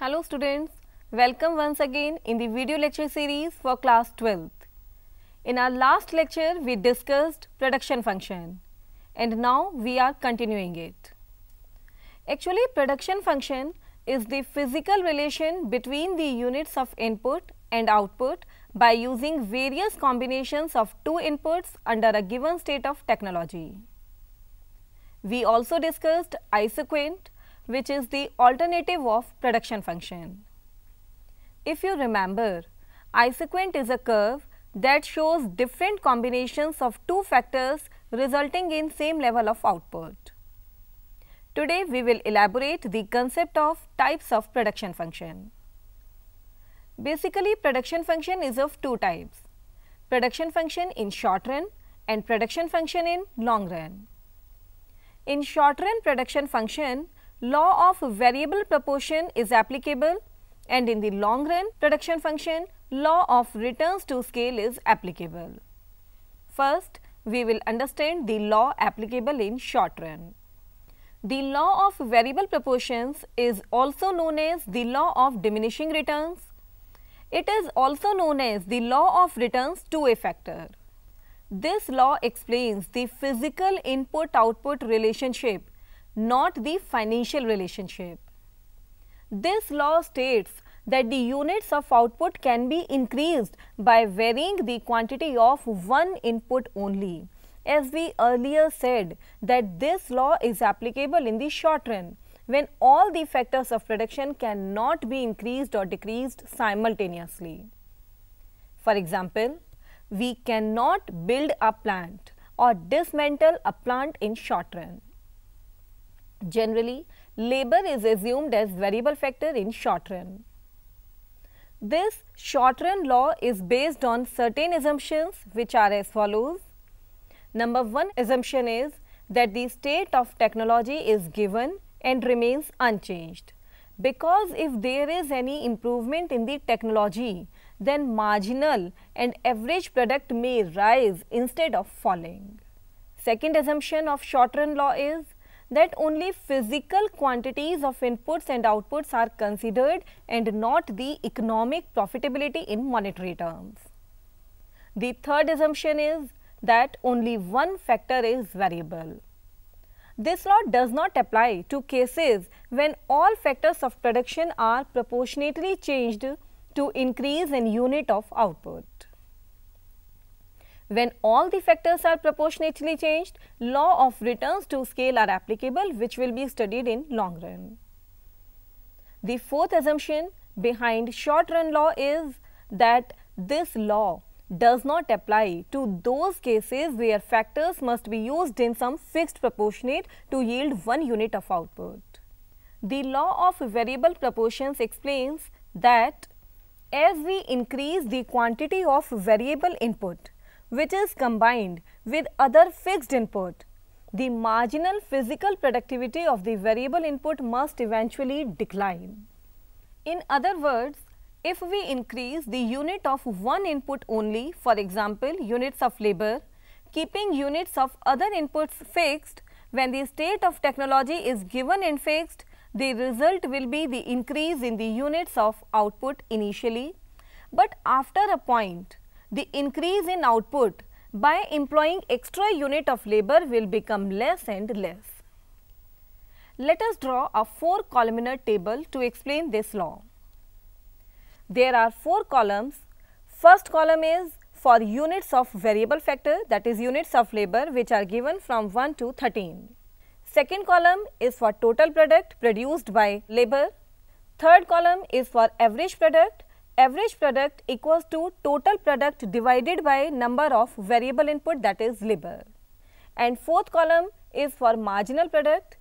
Hello students, welcome once again in the video lecture series for class 12th. In our last lecture, we discussed production function and now we are continuing it. Actually, production function is the physical relation between the units of input and output by using various combinations of two inputs under a given state of technology. We also discussed isoquant, which is the alternative of production function. If you remember, isequant is a curve that shows different combinations of two factors resulting in same level of output. Today, we will elaborate the concept of types of production function. Basically, production function is of two types, production function in short run and production function in long run. In short run production function, law of variable proportion is applicable and in the long run production function law of returns to scale is applicable. First, we will understand the law applicable in short run. The law of variable proportions is also known as the law of diminishing returns. It is also known as the law of returns to a factor. This law explains the physical input-output relationship not the financial relationship. This law states that the units of output can be increased by varying the quantity of one input only. As we earlier said that this law is applicable in the short run when all the factors of production cannot be increased or decreased simultaneously. For example, we cannot build a plant or dismantle a plant in short run. Generally, labor is assumed as variable factor in short run. This short run law is based on certain assumptions which are as follows. Number one assumption is that the state of technology is given and remains unchanged. Because if there is any improvement in the technology, then marginal and average product may rise instead of falling. Second assumption of short run law is that only physical quantities of inputs and outputs are considered and not the economic profitability in monetary terms. The third assumption is that only one factor is variable. This law does not apply to cases when all factors of production are proportionately changed to increase in unit of output. When all the factors are proportionately changed, law of returns to scale are applicable which will be studied in long run. The fourth assumption behind short run law is that this law does not apply to those cases where factors must be used in some fixed proportionate to yield one unit of output. The law of variable proportions explains that as we increase the quantity of variable input, which is combined with other fixed input. The marginal physical productivity of the variable input must eventually decline. In other words, if we increase the unit of one input only, for example, units of labor, keeping units of other inputs fixed, when the state of technology is given and fixed, the result will be the increase in the units of output initially. But after a point, the increase in output by employing extra unit of labor will become less and less. Let us draw a four columnar table to explain this law. There are four columns. First column is for units of variable factor that is units of labor which are given from 1 to 13. Second column is for total product produced by labor. Third column is for average product average product equals to total product divided by number of variable input that is labor. And fourth column is for marginal product.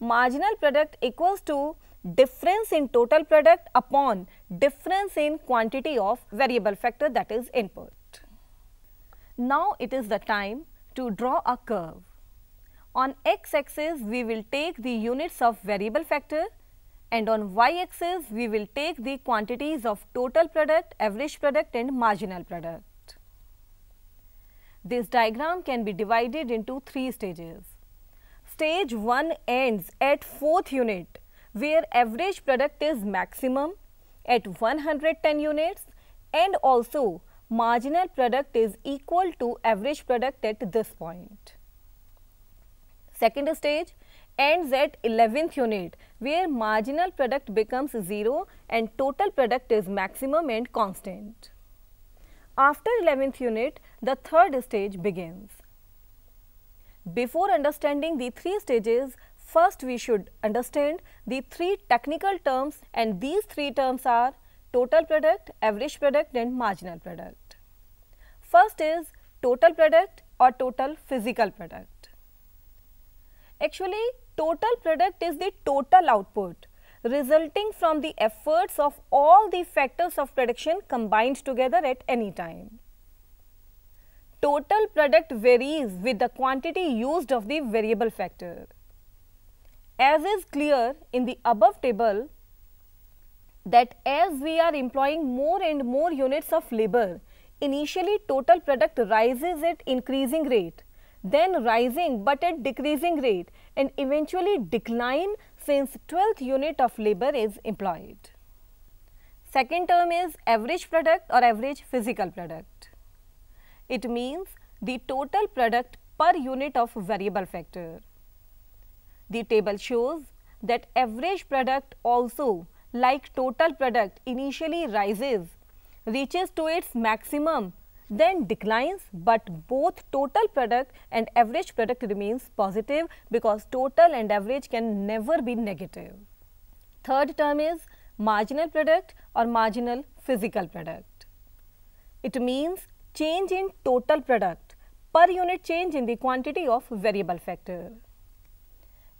Marginal product equals to difference in total product upon difference in quantity of variable factor that is input. Now it is the time to draw a curve. On x axis we will take the units of variable factor and on y-axis we will take the quantities of total product, average product and marginal product. This diagram can be divided into three stages. Stage 1 ends at fourth unit where average product is maximum at 110 units and also marginal product is equal to average product at this point. Second stage ends at 11th unit where marginal product becomes 0 and total product is maximum and constant. After 11th unit, the third stage begins. Before understanding the three stages, first we should understand the three technical terms and these three terms are total product, average product and marginal product. First is total product or total physical product. Actually, total product is the total output resulting from the efforts of all the factors of production combined together at any time. Total product varies with the quantity used of the variable factor. As is clear in the above table that as we are employing more and more units of labor, initially total product rises at increasing rate then rising but at decreasing rate and eventually decline since 12th unit of labor is employed. Second term is average product or average physical product. It means the total product per unit of variable factor. The table shows that average product also like total product initially rises, reaches to its maximum then declines, but both total product and average product remains positive because total and average can never be negative. Third term is marginal product or marginal physical product. It means change in total product per unit change in the quantity of variable factor.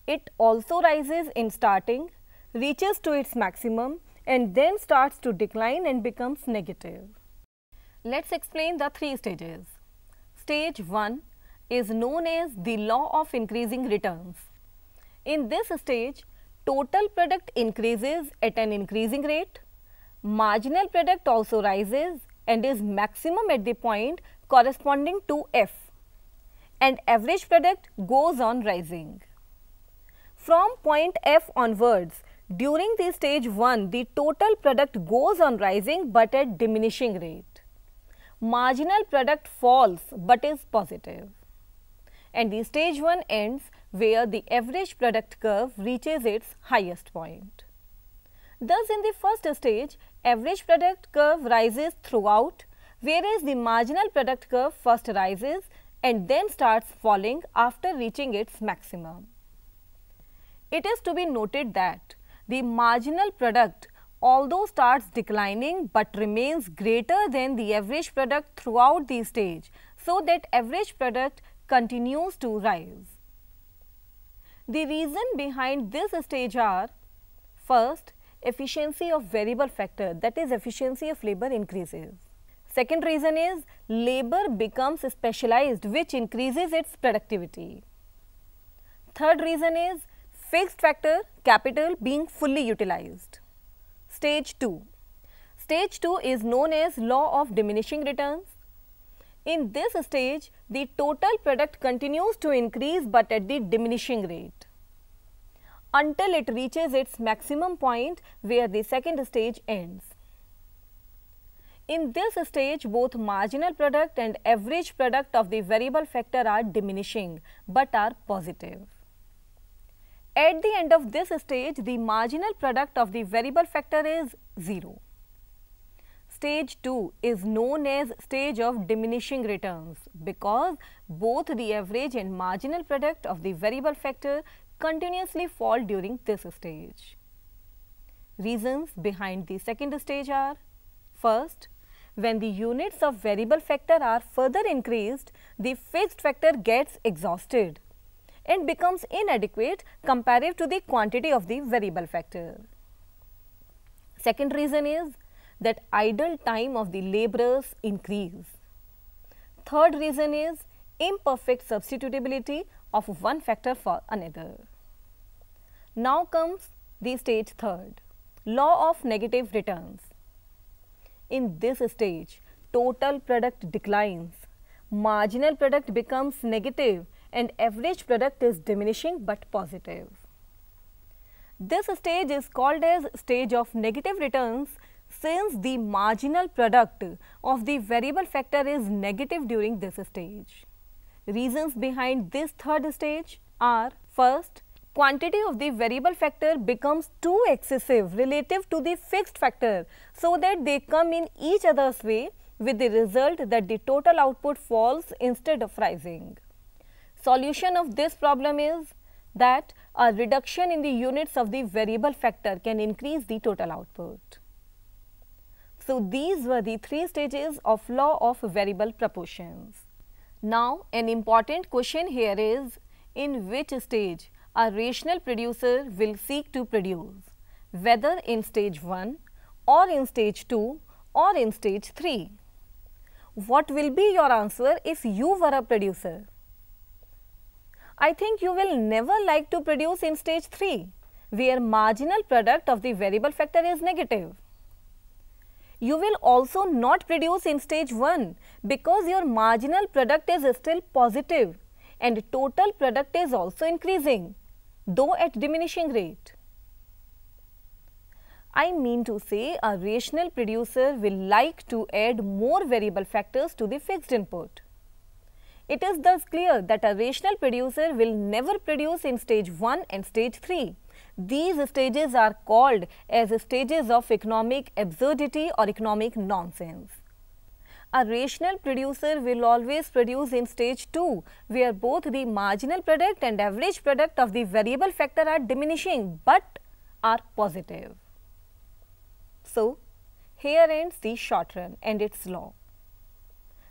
It also rises in starting, reaches to its maximum and then starts to decline and becomes negative. Let's explain the three stages. Stage 1 is known as the law of increasing returns. In this stage, total product increases at an increasing rate, marginal product also rises and is maximum at the point corresponding to F and average product goes on rising. From point F onwards, during the stage 1, the total product goes on rising but at diminishing rate marginal product falls but is positive. And the stage 1 ends where the average product curve reaches its highest point. Thus, in the first stage, average product curve rises throughout, whereas the marginal product curve first rises and then starts falling after reaching its maximum. It is to be noted that the marginal product although starts declining but remains greater than the average product throughout the stage so that average product continues to rise. The reason behind this stage are first efficiency of variable factor that is efficiency of labor increases. Second reason is labor becomes specialized which increases its productivity. Third reason is fixed factor capital being fully utilized. Stage 2. Stage 2 is known as law of diminishing returns. In this stage, the total product continues to increase but at the diminishing rate until it reaches its maximum point where the second stage ends. In this stage, both marginal product and average product of the variable factor are diminishing but are positive. At the end of this stage, the marginal product of the variable factor is 0. Stage 2 is known as stage of diminishing returns because both the average and marginal product of the variable factor continuously fall during this stage. Reasons behind the second stage are First, when the units of variable factor are further increased, the fixed factor gets exhausted and becomes inadequate comparative to the quantity of the variable factor. Second reason is that idle time of the laborers increase. Third reason is imperfect substitutability of one factor for another. Now comes the stage third, law of negative returns. In this stage, total product declines, marginal product becomes negative and average product is diminishing but positive. This stage is called as stage of negative returns since the marginal product of the variable factor is negative during this stage. Reasons behind this third stage are first quantity of the variable factor becomes too excessive relative to the fixed factor so that they come in each other's way with the result that the total output falls instead of rising. Solution of this problem is that a reduction in the units of the variable factor can increase the total output. So, these were the three stages of law of variable proportions. Now, an important question here is in which stage a rational producer will seek to produce, whether in stage 1 or in stage 2 or in stage 3. What will be your answer if you were a producer? I think you will never like to produce in stage 3 where marginal product of the variable factor is negative. You will also not produce in stage 1 because your marginal product is still positive and total product is also increasing though at diminishing rate. I mean to say a rational producer will like to add more variable factors to the fixed input. It is thus clear that a rational producer will never produce in stage 1 and stage 3. These stages are called as stages of economic absurdity or economic nonsense. A rational producer will always produce in stage 2 where both the marginal product and average product of the variable factor are diminishing but are positive. So, here ends the short run and its law.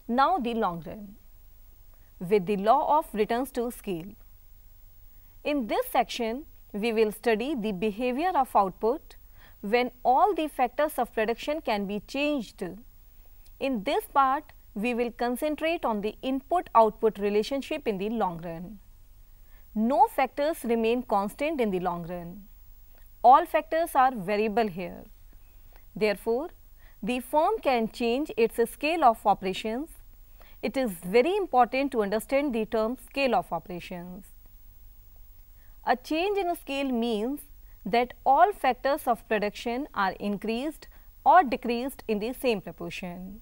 Now the long run with the law of returns to scale. In this section, we will study the behavior of output when all the factors of production can be changed. In this part, we will concentrate on the input-output relationship in the long run. No factors remain constant in the long run. All factors are variable here. Therefore, the firm can change its scale of operations it is very important to understand the term scale of operations. A change in scale means that all factors of production are increased or decreased in the same proportion.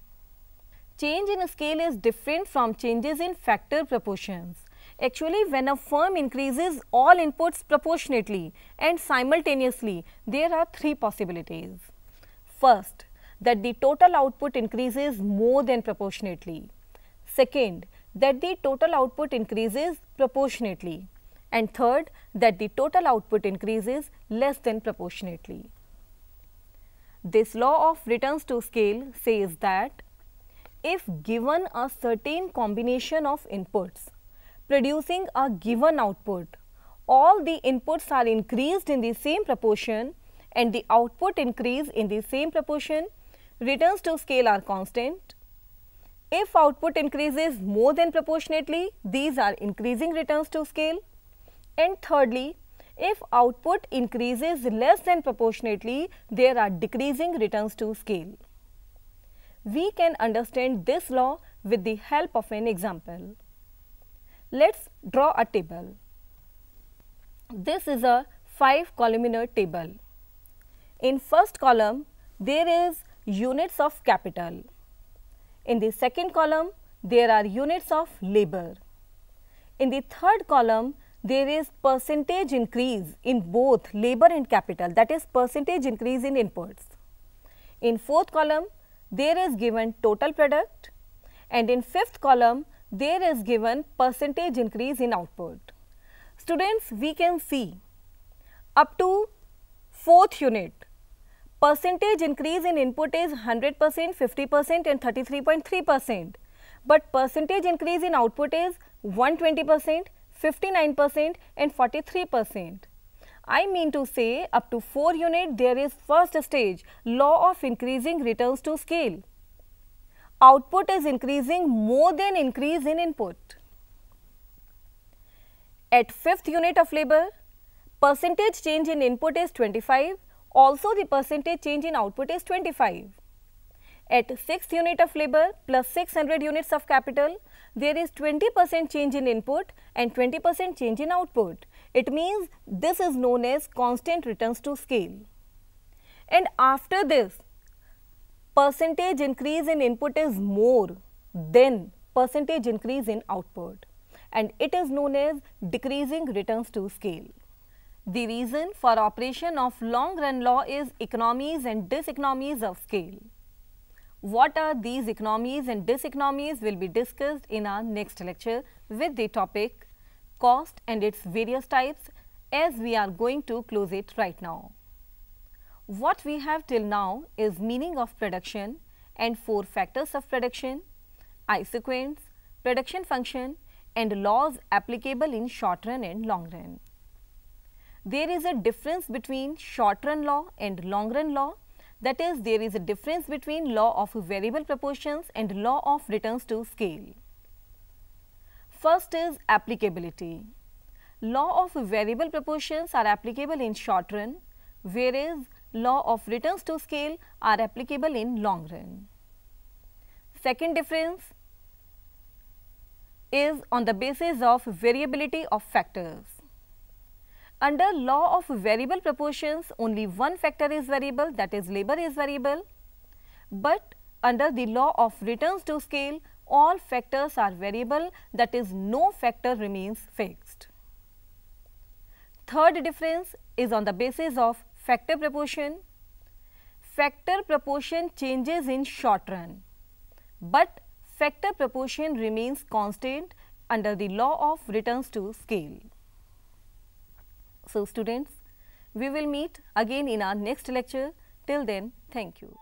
Change in scale is different from changes in factor proportions. Actually, when a firm increases all inputs proportionately and simultaneously, there are three possibilities. First, that the total output increases more than proportionately. Second, that the total output increases proportionately. And third, that the total output increases less than proportionately. This law of returns to scale says that if given a certain combination of inputs producing a given output, all the inputs are increased in the same proportion and the output increase in the same proportion, returns to scale are constant if output increases more than proportionately, these are increasing returns to scale. And thirdly, if output increases less than proportionately, there are decreasing returns to scale. We can understand this law with the help of an example. Let's draw a table. This is a 5 columnar table. In first column, there is units of capital. In the second column, there are units of labor. In the third column, there is percentage increase in both labor and capital that is percentage increase in inputs. In fourth column, there is given total product and in fifth column, there is given percentage increase in output. Students, we can see up to fourth unit Percentage increase in input is 100%, 50% and 33.3%. But percentage increase in output is 120%, 59% and 43%. I mean to say up to 4 unit there is first stage law of increasing returns to scale. Output is increasing more than increase in input. At fifth unit of labor, percentage change in input is 25, also, the percentage change in output is 25. At 6 unit of labor plus 600 units of capital, there is 20 percent change in input and 20 percent change in output. It means this is known as constant returns to scale. And after this, percentage increase in input is more than percentage increase in output and it is known as decreasing returns to scale. The reason for operation of long-run law is economies and diseconomies of scale. What are these economies and diseconomies will be discussed in our next lecture with the topic cost and its various types as we are going to close it right now. What we have till now is meaning of production and four factors of production, isoquence, production function and laws applicable in short run and long run there is a difference between short run law and long run law. That is, there is a difference between law of variable proportions and law of returns to scale. First is applicability. Law of variable proportions are applicable in short run, whereas law of returns to scale are applicable in long run. Second difference is on the basis of variability of factors. Under law of variable proportions, only one factor is variable that is labor is variable. But under the law of returns to scale, all factors are variable that is no factor remains fixed. Third difference is on the basis of factor proportion. Factor proportion changes in short run, but factor proportion remains constant under the law of returns to scale. So, students, we will meet again in our next lecture. Till then, thank you.